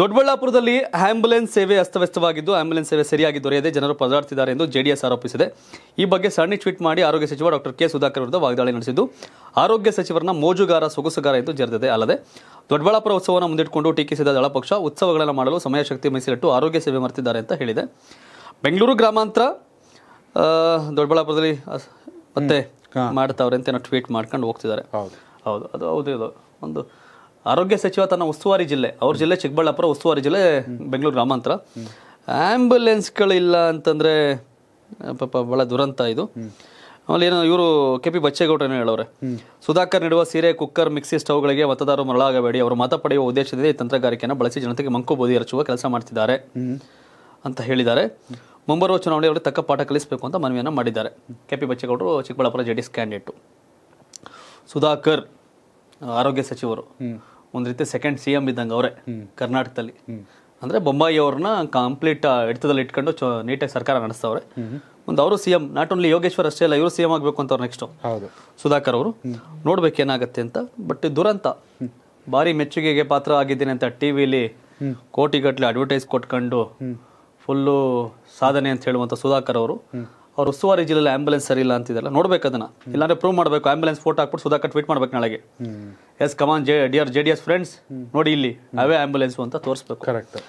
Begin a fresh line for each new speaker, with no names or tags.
ದೊಡ್ಡಬಳ್ಳಾಪುರದಲ್ಲಿ ಆಂಬ್ಯುಲೆನ್ಸ್ ಸೇವೆ ಅಸ್ತವ್ಯಸ್ತವಾಗಿದ್ದು ಆಂಬ್ಯುಲೆನ್ಸ್ ಸೇವೆ ಸರಿಯಾಗಿ ದೊರೆಯದೆ ಜನರು ಪದಾರ್ತಿದ್ದಾರೆ ಎಂದು ಜೆಡಿಎಸ್ ಆರೋಪಿಸಿದೆ ಈ ಬಗ್ಗೆ ಸರಣಿ ಟ್ವೀಟ್ ಮಾಡಿ ಆರೋಗ್ಯ ಸಚಿವ ಡಾಕ್ಟರ್ ಕೆ ಸುಧಾಕರ್ ವಿರುದ್ಧ ವಾಗ್ದಾಳಿ ನಡೆಸಿದ್ದು ಆರೋಗ್ಯ ಸಚಿವರನ್ನ ಮೋಜುಗಾರ ಸೊಗಸುಗಾರ ಎಂದು ಜರಿದಿದೆ ಅಲ್ಲದೆ ದೊಡ್ಡಬಳ್ಳಾಪುರ ಉತ್ಸವವನ್ನು ಮುಂದಿಟ್ಟುಕೊಂಡು ಟೀಕಿಸಿದ ದಳಪಕ್ಷ ಉತ್ಸವಗಳನ್ನು ಮಾಡಲು ಸಮಯ ಶಕ್ತಿ ಮೀಸಲಿಟ್ಟು ಆರೋಗ್ಯ ಸೇವೆ ಮರೆತಿದ್ದಾರೆ ಅಂತ ಹೇಳಿದೆ ಬೆಂಗಳೂರು ಗ್ರಾಮಾಂತರ ದೊಡ್ಡಬಳ್ಳಾಪುರದಲ್ಲಿ ಮತ್ತೆ ಮಾಡ್ತಾವ್ರೆ ಅಂತ ಏನೋ ಟ್ವೀಟ್ ಮಾಡ್ಕೊಂಡು ಹೋಗ್ತಿದ್ದಾರೆ ಹೌದು ಅದು ಹೌದು ಒಂದು ಆರೋಗ್ಯ ಸಚಿವ ತನ್ನ ಉಸ್ತುವಾರಿ ಜಿಲ್ಲೆ ಅವ್ರ ಜಿಲ್ಲೆ ಚಿಕ್ಕಬಳ್ಳಾಪುರ ಉಸ್ತುವಾರಿ ಜಿಲ್ಲೆ ಬೆಂಗಳೂರು ಗ್ರಾಮಾಂತರ ಆ್ಯಂಬುಲೆನ್ಸ್ಗಳಿಲ್ಲ ಅಂತಂದರೆ ಪಾಪ ಭಾಳ ದುರಂತ ಇದು ಆಮೇಲೆ ಏನೋ ಇವರು ಕೆ ಪಿ ಬಚ್ಚೇಗೌಡ ಹೇಳೋರೆ ಸುಧಾಕರ್ ನೀಡುವ ಸೀರೆ ಕುಕ್ಕರ್ ಮಿಕ್ಸಿ ಸ್ಟವ್ಗಳಿಗೆ ಮತದಾರರು ಮರಳಾಗಬೇಡಿ ಅವರು ಮತ ಪಡೆಯುವ ಉದ್ದೇಶದಿಂದ ಈ ತಂತ್ರಗಾರಿಕೆಯನ್ನು ಬಳಸಿ ಜನತೆಗೆ ಮಂಕು ಬೋಧಿ ಹರಚುವ ಕೆಲಸ ಮಾಡ್ತಿದ್ದಾರೆ ಅಂತ ಹೇಳಿದ್ದಾರೆ ಮುಂಬರುವ ಚುನಾವಣೆ ಅವರಿಗೆ ತಕ್ಕ ಪಾಠ ಕಲಿಸಬೇಕು ಅಂತ ಮನವಿಯನ್ನು ಮಾಡಿದ್ದಾರೆ ಕೆ ಪಿ ಬಚ್ಚೇಗೌಡರು Chikkaballapura J D S candidate Sudhakar ಆರೋಗ್ಯ ಸಚಿವರು ಒಂದು ರೀತಿ ಸೆಕೆಂಡ್ ಸಿ ಎಮ್ ಇದ್ದಂಗೆ ಅವರೇ ಕರ್ನಾಟಕದಲ್ಲಿ ಅಂದರೆ ಬೊಂಬಾಯಿ ಅವ್ರನ್ನ ಕಂಪ್ಲೀಟ್ ಹಿಡಿತದಲ್ಲಿ ಇಟ್ಕೊಂಡು ಚೊ ನೀಟಾಗಿ ಸರ್ಕಾರ ನಡೆಸ್ತವ್ರೆ ಒಂದು ಅವರು C M not only Yogeshwar ಅಷ್ಟೇ ಅಲ್ಲ ಇವರು ಸಿ ಎಂ ಆಗಬೇಕು ಅಂತ ಅವ್ರು ನೆಕ್ಸ್ಟು ಸುಧಾಕರ್ ಅವರು ನೋಡ್ಬೇಕು ಏನಾಗುತ್ತೆ ಅಂತ ಬಟ್ ದುರಂತ ಭಾರಿ ಮೆಚ್ಚುಗೆಗೆ ಪಾತ್ರ ಆಗಿದ್ದೀನಿ ಅಂತ ಟಿ ವಿಲಿ ಕೋಟಿಗಟ್ಟಲೆ ಅಡ್ವರ್ಟೈಸ್ ಕೊಟ್ಕೊಂಡು ಫುಲ್ಲು ಸಾಧನೆ ಅಂತ ಹೇಳುವಂಥ ಸುಧಾಕರ್ ಅವರು ಅವ್ರು ಉಸ್ತುವಾರಿ ಜಿಲ್ಲೆಯಲ್ಲಿ ಆಂಬುಲೆನ್ಸ್ ಸರಿ ಇಲ್ಲ ಅಂತಿದಲ್ಲ ನೋಡ್ಬೇಕು ಅದನ್ನ ಇಲ್ಲಾಂದ್ರೆ ಪ್ರೂವ್ ಮಾಡಬೇಕು ಆಂಬುಲೆನ್ಸ್ ಫೋಟೋ ಹಾಕ್ಬಿಟ್ಟು ಸುಧಾಕರ್ ಟ್ವೀಟ್ ಮಾಡ್ಬೇಕು ನಾಳೆಗೆ yes come on J dear J D S friends ನೋಡಿ ಇಲ್ಲಿ ನಾವೇ ಆಂಬ್ಯುಲೆನ್ಸ್ ಅಂತ ತೋರಿಸ್ಬೇಕು ಕರೆಕ್ಟ್